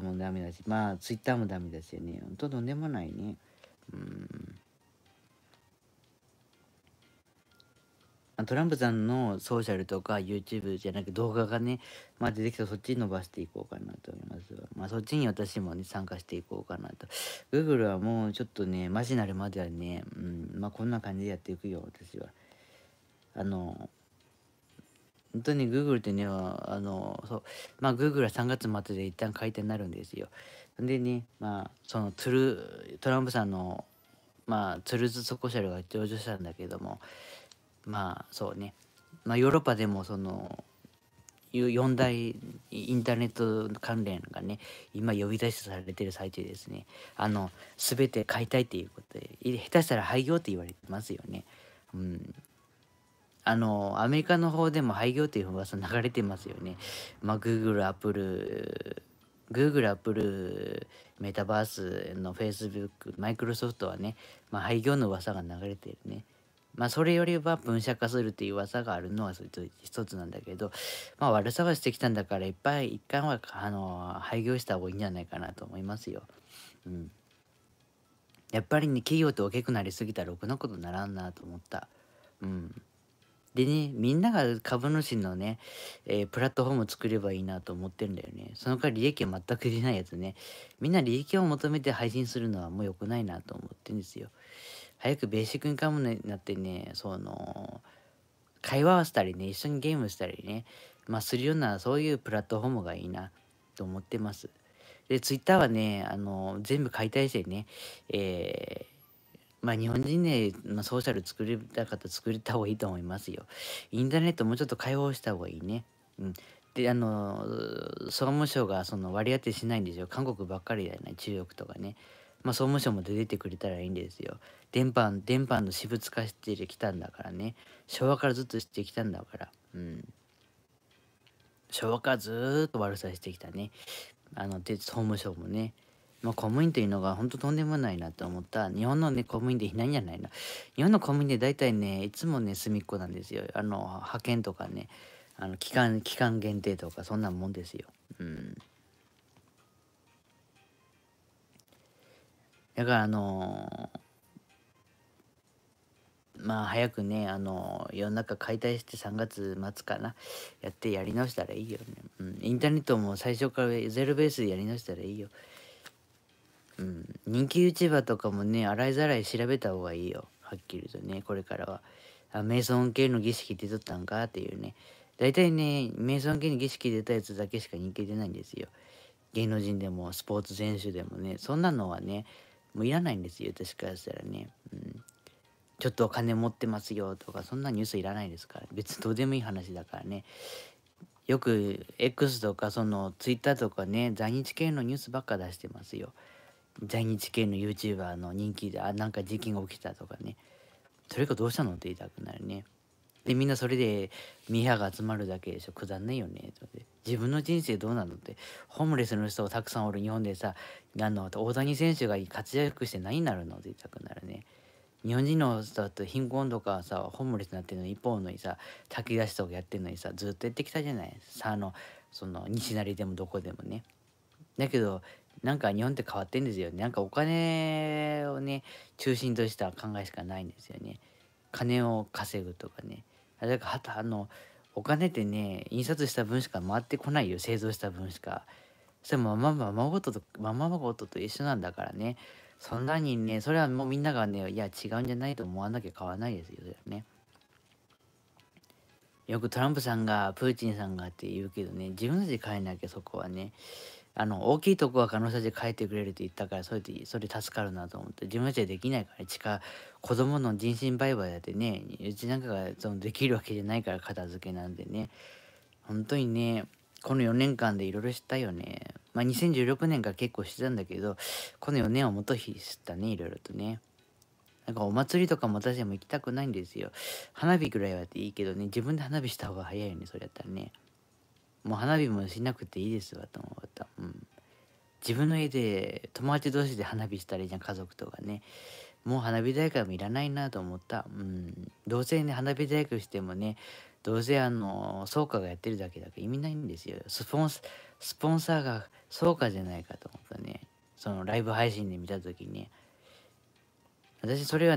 コもダメだし、まあ、ツイッターもダメだしね、ほんととんでもないね。うん。トランプさんのソーシャルとか YouTube じゃなく動画がね、まあ、出てきたらそっちに伸ばしていこうかなと思います。まあ、そっちに私もね、参加していこうかなと。Google はもうちょっとね、マジなるまではね、うん、まあ、こんな感じでやっていくよ、私は。あの、本当に Google ってね、あの、そう、まあ Google は3月末で一旦開店になるんですよ。でね、まあ、そのトゥル、トランプさんの、まあ、トゥルーズ・ソコシャルが上場したんだけども、まあ、そうね、まあヨーロッパでもその、4大インターネット関連がね今呼び出しされてる最中ですねあの全て買いたいっていうことで下手したら廃業って言われてますよねうんあの、アメリカの方でも廃業という噂流れてますよね。まあ、Google、Apple、Google、Apple、メタバースの Facebook、Microsoft はね、まあ、廃業の噂が流れてるね。まあ、それよりは分社化するっていう噂があるのは一つなんだけど、まあ、悪さはしてきたんだから、いっぱい一回は、あの、廃業した方がいいんじゃないかなと思いますよ。うん。やっぱりね、企業って大きくなりすぎたらろくなことならんなと思った。うん。でね、みんなが株主のね、えー、プラットフォームを作ればいいなと思ってるんだよね。その代わり利益は全く出ないやつね。みんな利益を求めて配信するのはもう良くないなと思ってるんですよ。早くベーシックインカムになってね、その、会話をしたりね、一緒にゲームしたりね、まあするようなそういうプラットフォームがいいなと思ってます。で、Twitter はね、あの、全部解体してね、えーまあ、日本人で、まあ、ソーシャル作りたかったら作れた方がいいと思いますよ。インターネットもうちょっと開放した方がいいね。うん、であの総務省がその割り当てしないんですよ韓国ばっかりじゃない、中国とかね、まあ、総務省も出てくれたらいいんですよ電波電波の私物化してきたんだからね昭和からずっとしてきたんだから、うん、昭和からずっと悪さしてきたねあので総務省もねまあ、公務員というのが本当とんでもないなと思った。日本のね、公務員でいないんじゃないの。日本の公務員で大体ね、いつもね、隅っこなんですよ。あの、派遣とかね、あの期間、期間限定とか、そんなもんですよ。うん。だから、あのーまあ早くね、あの、世の中解体して3月末かな、やってやり直したらいいよね。うん、インターネットも最初からゼロベースでやり直したらいいよ。人気 YouTuber とかもね洗いざらい調べた方がいいよはっきりとねこれからはあ瞑想系の儀式出とったんかっていうね大体ね瞑想系の儀式出たやつだけしか人気出ないんですよ芸能人でもスポーツ選手でもねそんなのはねもういらないんですよ私からしたらね、うん、ちょっとお金持ってますよとかそんなニュースいらないですから別にどうでもいい話だからねよく X とかその Twitter とかね在日系のニュースばっか出してますよ在日系の YouTuber の人気であなんか事件が起きたとかねそれかどうしたのって言いたくなるねでみんなそれでミーハーが集まるだけでしょくだんないよねとで自分の人生どうなのってホームレスの人がたくさんおる日本でさあの大谷選手が活躍して何になるのって言いたくなるね日本人の人だと貧困とかさホームレスになってるの一方のにさ炊き出しとかやってるのにさずっとやってきたじゃないさあのその西成でもどこでもねだけどなんか日本って変わってんですよね。なんかお金をね、中心とした考えしかないんですよね。金を稼ぐとかね。だから、あの、お金ってね、印刷した分しか回ってこないよ。製造した分しか。それもまままごとと、まままごとと一緒なんだからね。そんなにね、それはもうみんながね、いや、違うんじゃないと思わなきゃ買わないですよね。よくトランプさんが、プーチンさんがって言うけどね、自分たちで変えなきゃそこはね。あの大きいとこは彼女たち帰ってくれるって言ったからそれでそれ助かるなと思って自分たちはできないから下子供の人身売買だってねうちなんかがそのできるわけじゃないから片付けなんでね本当にねこの4年間でいろいろ知ったよねまあ2016年から結構してたんだけどこの4年はもと知ったねいろいろとねなんかお祭りとかも私でも行きたくないんですよ花火ぐらいはっていいけどね自分で花火した方が早いよねそれやったらねもう花火もしなくていいですわと思った、うん、自分の家で友達同士で花火したりじゃん家族とかねもう花火大会もいらないなと思った、うん、どうせね花火大会してもねどうせあの創価がやってるだけだから意味ないんですよスポンススポンサーが草加じゃないかと思ったねそのライブ配信で見た時に、私それは